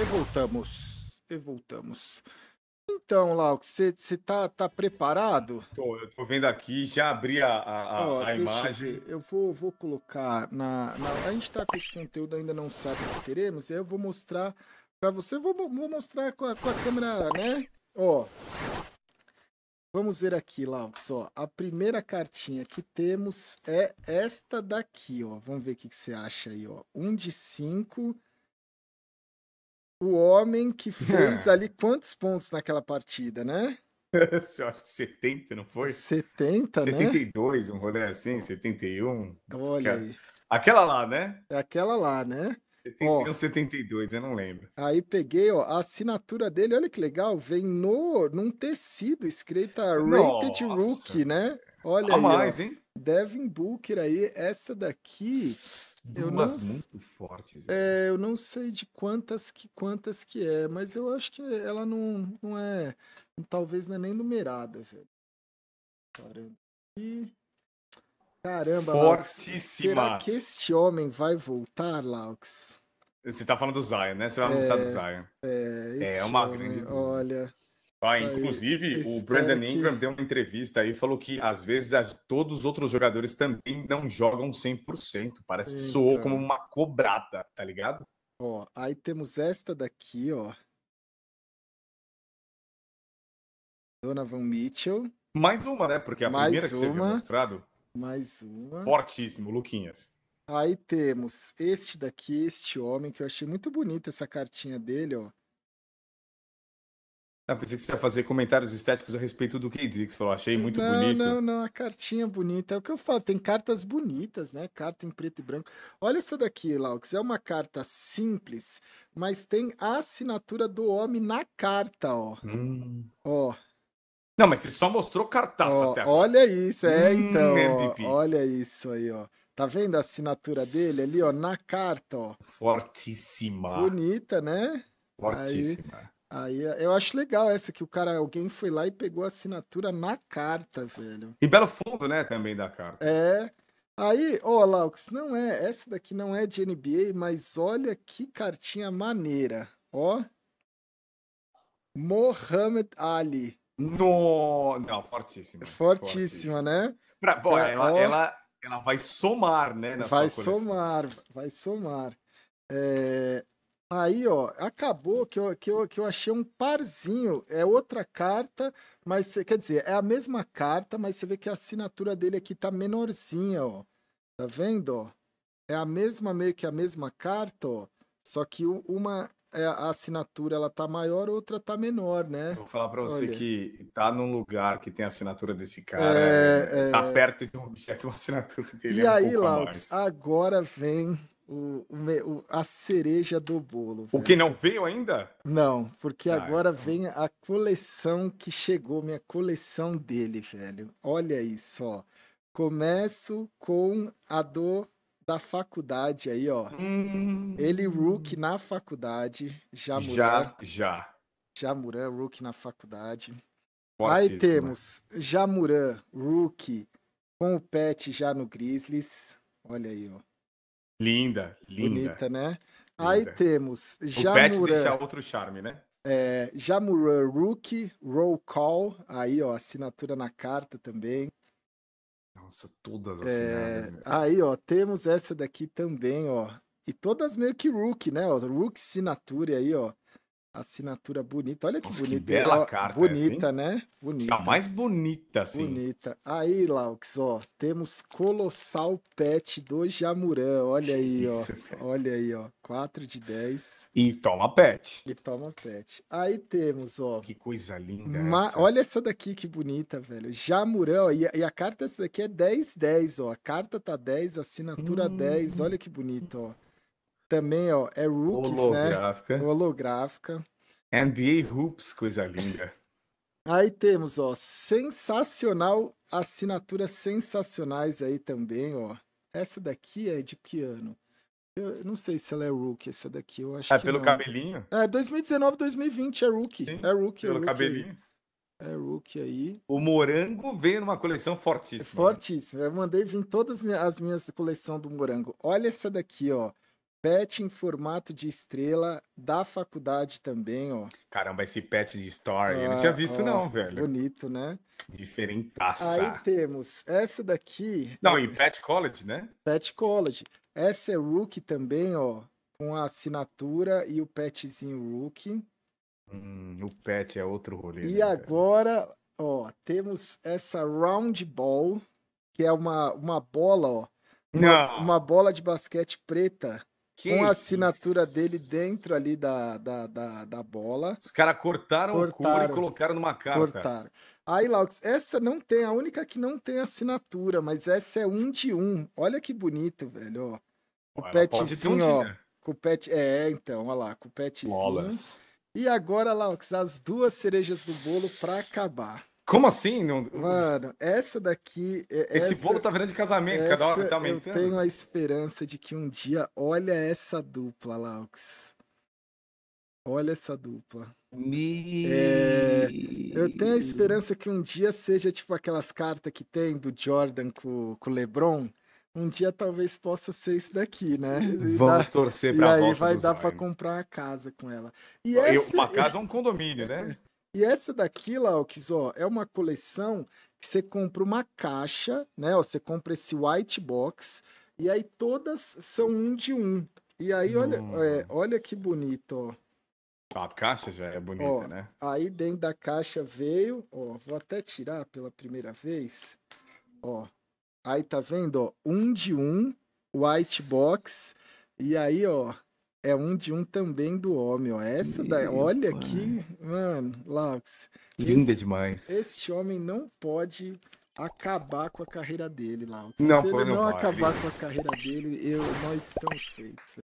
E voltamos. E voltamos. Então, Lau, você tá, tá preparado? Tô, eu tô vendo aqui, já abri a, a, Ó, a imagem. Eu, eu vou, vou colocar na, na, A gente tá com esse conteúdo, ainda não sabe o que teremos, e aí eu vou mostrar para você. Vou, vou mostrar com a, com a câmera, né? Ó. Vamos ver aqui, Lau. Só A primeira cartinha que temos é esta daqui, ó. Vamos ver o que, que você acha aí, ó. Um de cinco o homem que fez é. ali quantos pontos naquela partida, né? 70, não foi? 70, 72, né? 72, um rolê assim, 71. Olha aí. Aquela lá, né? É aquela lá, né? 71, ó, 72, eu não lembro. Aí peguei, ó, a assinatura dele, olha que legal, vem no, num tecido escrita Rated Nossa. Rookie, né? Olha a aí, mais, ó, hein? Devin Booker aí, essa daqui Duas não, muito fortes. É, eu não sei de quantas que quantas que é, mas eu acho que ela não, não é. Talvez não é nem numerada, velho. Caramba. E... Caramba, Fortíssima. Laux, será que este homem vai voltar, Laux? Você tá falando do Zion, né? Você vai é, anunciar do Zion. É, é, uma homem, grande. Olha. Ah, inclusive, aí, o Brandon Ingram que... deu uma entrevista aí e falou que às vezes todos os outros jogadores também não jogam 100%. Parece Eita. que soou como uma cobrada, tá ligado? Ó, aí temos esta daqui, ó. Donovan Mitchell. Mais uma, né? Porque é a mais primeira que uma, você viu mostrado. Mais uma. Fortíssimo, Luquinhas. Aí temos este daqui, este homem, que eu achei muito bonita essa cartinha dele, ó. Não, pensei que você ia fazer comentários estéticos a respeito do Kid que você falou, achei muito não, bonito. Não, não, não a cartinha é bonita, é o que eu falo, tem cartas bonitas, né? Carta em preto e branco. Olha essa daqui, Laux, é uma carta simples, mas tem a assinatura do homem na carta, ó. Hum. Ó. Não, mas você só mostrou cartaça ó, até agora. Olha isso, é, hum, então, ó, olha isso aí, ó. Tá vendo a assinatura dele ali, ó, na carta, ó. Fortíssima. Bonita, né? Fortíssima. Aí, Aí eh, eu acho legal essa que o cara, alguém foi lá e pegou a assinatura na carta, velho. E belo fundo, né, também da carta. É. Aí, ó, oh, Laux, não é, essa daqui não é de NBA, mas olha que cartinha maneira, ó. Mohamed Ali. No... Não, fortíssima. Fortíssima, né? Pra, bom, é, ela, ó... ela, ela vai somar, né? vai somar, vai somar. É, Aí, ó, acabou que eu, que, eu, que eu achei um parzinho. É outra carta, mas quer dizer, é a mesma carta, mas você vê que a assinatura dele aqui tá menorzinha, ó. Tá vendo, ó? É a mesma, meio que a mesma carta, ó. Só que uma é, a assinatura ela tá maior, outra tá menor, né? Vou falar para você Olha. que tá num lugar que tem a assinatura desse é, cara, é, é... tá perto de um objeto, uma assinatura dele. E é um aí, Lau, agora vem o, o, a cereja do bolo. Velho. O que não veio ainda? Não, porque ah, agora então. vem a coleção que chegou, minha coleção dele, velho. Olha isso, ó. Começo com a do da faculdade aí, ó. Hum. Ele Rook na faculdade, Já, Já, já. Jamuran, Rook na faculdade. Fortíssima. Aí temos Jamuran, Rook com o pet já no Grizzlies. Olha aí, ó. Linda, linda. Bonita, né? Linda. Aí temos Jamuran. O outro charme, né? É, Jamuran Rookie, Roll Call, aí ó, assinatura na carta também. Nossa, todas é, assinadas. É, aí ó, temos essa daqui também, ó. E todas meio que Rookie, né? Ó, rookie assinatura aí, ó. Assinatura bonita. Olha que Nossa, bonita. Né? Que bela é Ela, carta. Bonita, é né? Bonita. A mais bonita, sim. Bonita. Aí, Laux, ó, temos Colossal Pet do Jamuran. Olha aí, Isso, ó. Cara. Olha aí, ó. 4 de 10. E toma pet. E toma pet. Aí temos, ó. Que coisa linda. Ma... Essa. Olha essa daqui que bonita, velho. Jamuran, ó, e, a, e a carta essa daqui é 10 10, ó. A carta tá 10, assinatura hum. 10. Olha que bonito, ó. Também, ó, é rookie holográfica. né? Holográfica. NBA Hoops, coisa linda. Aí temos, ó, sensacional, assinaturas sensacionais aí também, ó. Essa daqui é de que ano? Eu não sei se ela é rookie, essa daqui, eu acho é, que pelo não. cabelinho? É, 2019, 2020, é rookie. Sim, é rookie, é Pelo rookie cabelinho. Aí. É rookie aí. O morango veio numa coleção fortíssima. Né? fortíssima. Né? Eu mandei vir todas as minhas, as minhas coleções do morango. Olha essa daqui, ó pet em formato de estrela da faculdade também, ó. Caramba, esse pet de story, ah, eu não ah, tinha visto ó, não, velho. Bonito, né? Diferentaça. Aí temos essa daqui. Não, é em Pet College, né? Pet College. Essa é Rookie também, ó, com a assinatura e o petzinho Rookie. Hum, o pet é outro rolê. E né, agora, velho? ó, temos essa Round Ball, que é uma, uma bola, ó. Uma, uma, bola de basquete preta que com a assinatura isso? dele dentro ali da, da, da, da bola. Os caras cortaram, cortaram, o couro e colocaram numa carta. Cortaram. Aí, Laux, essa não tem, a única que não tem assinatura, mas essa é um de um. Olha que bonito, velho, ó. O petzinho, um ó. Com pet, é, então, olha lá, com o petzinho. Bolas. E agora, Laux, as duas cerejas do bolo para acabar. Como assim? Não... Mano, essa daqui. É essa, Esse bolo tá virando de casamento, cada hora tá aumentando. Eu tenho a esperança de que um dia. Olha essa dupla, Laux. Olha essa dupla. Me... É, eu tenho a esperança que um dia seja tipo aquelas cartas que tem do Jordan com, com o LeBron. Um dia talvez possa ser isso daqui, né? E Vamos dá... torcer pra E aí vai dar para comprar uma casa com ela. E eu, essa... Uma casa é um condomínio, né? É. E essa daqui, Lauks, ó, é uma coleção que você compra uma caixa, né? Ó, você compra esse white box, e aí todas são um de um. E aí, olha, é, olha que bonito, ó. A caixa já é bonita, ó, né? Aí dentro da caixa veio, ó, vou até tirar pela primeira vez, ó. Aí tá vendo, ó, um de um, white box, e aí, ó, é um de um também do homem, ó. Essa daí, olha aqui, mano, Laux. Linda esse, demais. Este homem não pode acabar com a carreira dele, Laux. Não, Se ele não, não acabar com a carreira dele, eu, nós estamos feitos.